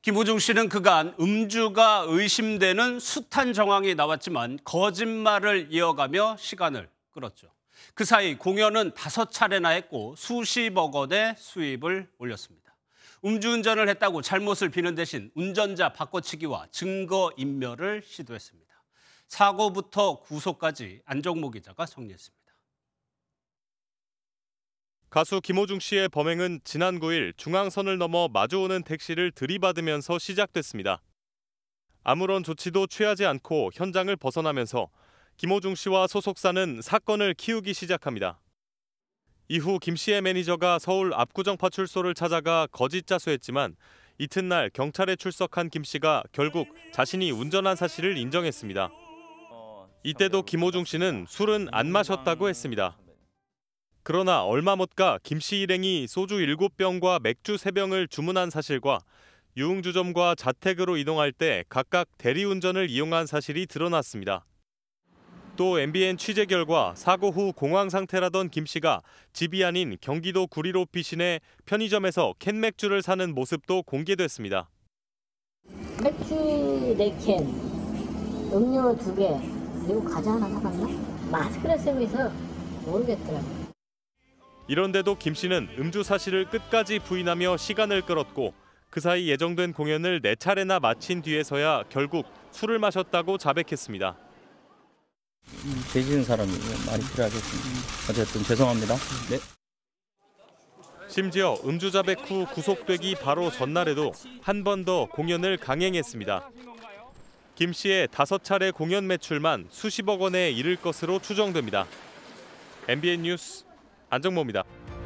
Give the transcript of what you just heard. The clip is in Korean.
김우중 씨는 그간 음주가 의심되는 숱한 정황이 나왔지만 거짓말을 이어가며 시간을 끌었죠. 그 사이 공연은 다섯 차례나 했고 수십억 원의 수입을 올렸습니다. 음주운전을 했다고 잘못을 비는 대신 운전자 바꿔치기와 증거인멸을 시도했습니다. 사고부터 구속까지 안정모 기자가 정리했습니다. 가수 김호중 씨의 범행은 지난 9일 중앙선을 넘어 마주오는 택시를 들이받으면서 시작됐습니다. 아무런 조치도 취하지 않고 현장을 벗어나면서 김호중 씨와 소속사는 사건을 키우기 시작합니다. 이후 김 씨의 매니저가 서울 압구정파출소를 찾아가 거짓 자수했지만 이튿날 경찰에 출석한 김 씨가 결국 자신이 운전한 사실을 인정했습니다. 이때도 김호중 씨는 술은 안 마셨다고 했습니다. 그러나 얼마 못 가 김 씨 일행이 소주 7병과 맥주 3병을 주문한 사실과 유흥주점과 자택으로 이동할 때 각각 대리운전을 이용한 사실이 드러났습니다. 또 MBN 취재 결과 사고 후 공황 상태라던 김 씨가 집이 아닌 경기도 구리로 피신해 편의점에서 캔 맥주를 사는 모습도 공개됐습니다. 맥주 4캔, 음료 2개, 그리고 과자 하나 사갔나? 마스크를 쓰면서 모르겠더라고요. 이런데도 김 씨는 음주 사실을 끝까지 부인하며 시간을 끌었고 그 사이 예정된 공연을 네 차례나 마친 뒤에서야 결국 술을 마셨다고 자백했습니다. 죄지은 음, 사람이 많이 필요하겠습니다. 어쨌든 죄송합니다. 네. 심지어 음주 자백 후 구속되기 바로 전날에도 한 번 더 공연을 강행했습니다. 김 씨의 다섯 차례 공연 매출만 수십억 원에 이를 것으로 추정됩니다. MBN 뉴스 안정모입니다.